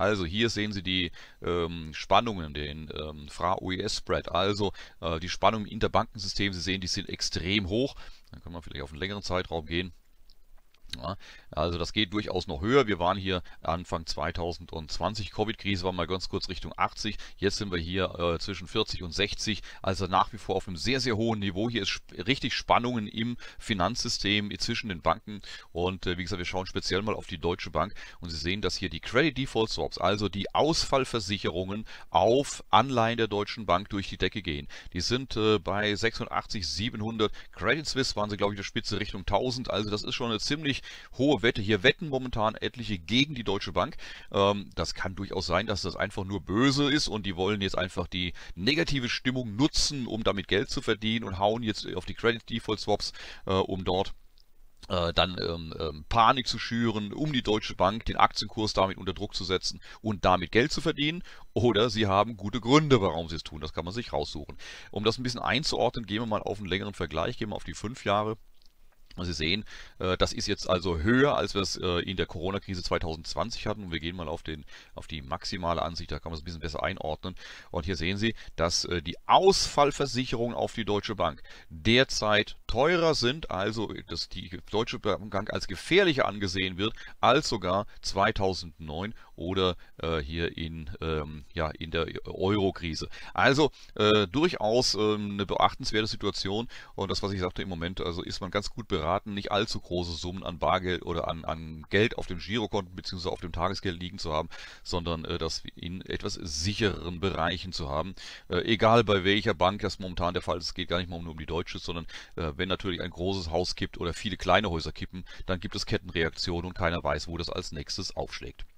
Also hier sehen Sie die ähm, Spannungen, den ähm, FRA-OES-Spread, also äh, die Spannungen im Interbankensystem. Sie sehen, die sind extrem hoch. Dann können wir vielleicht auf einen längeren Zeitraum gehen. Ja, also das geht durchaus noch höher. Wir waren hier Anfang 2020, Covid-Krise war mal ganz kurz Richtung 80. Jetzt sind wir hier äh, zwischen 40 und 60, also nach wie vor auf einem sehr, sehr hohen Niveau. Hier ist sp richtig Spannungen im Finanzsystem äh, zwischen den Banken. Und äh, wie gesagt, wir schauen speziell mal auf die Deutsche Bank und Sie sehen, dass hier die Credit Default Swaps, also die Ausfallversicherungen auf Anleihen der Deutschen Bank durch die Decke gehen. Die sind äh, bei 86, 700. Credit Suisse waren sie, glaube ich, der Spitze Richtung 1000. Also das ist schon eine ziemlich hohe Wette. Hier wetten momentan etliche gegen die Deutsche Bank. Ähm, das kann durchaus sein, dass das einfach nur böse ist und die wollen jetzt einfach die negative Stimmung nutzen, um damit Geld zu verdienen und hauen jetzt auf die Credit Default Swaps, äh, um dort äh, dann ähm, ähm, Panik zu schüren, um die Deutsche Bank, den Aktienkurs damit unter Druck zu setzen und damit Geld zu verdienen. Oder sie haben gute Gründe, warum sie es tun. Das kann man sich raussuchen. Um das ein bisschen einzuordnen, gehen wir mal auf einen längeren Vergleich, gehen wir auf die fünf Jahre. Sie sehen, äh, das ist jetzt also höher, als wir es äh, in der Corona-Krise 2020 hatten. Und wir gehen mal auf, den, auf die maximale Ansicht, da kann man es ein bisschen besser einordnen. Und hier sehen Sie, dass äh, die Ausfallversicherungen auf die Deutsche Bank derzeit teurer sind, also dass die Deutsche Bank als gefährlicher angesehen wird, als sogar 2009 oder hier in, ähm, ja, in der Euro-Krise. Also durchaus ähm, eine beachtenswerte Situation. Und das, was ich sagte im Moment, also ist man ganz gut bereit geraten, nicht allzu große Summen an Bargeld oder an, an Geld auf dem Girokonten bzw. auf dem Tagesgeld liegen zu haben, sondern äh, das in etwas sicheren Bereichen zu haben. Äh, egal bei welcher Bank das momentan der Fall ist, es geht gar nicht mal nur um die deutsche, sondern äh, wenn natürlich ein großes Haus kippt oder viele kleine Häuser kippen, dann gibt es Kettenreaktionen und keiner weiß, wo das als nächstes aufschlägt.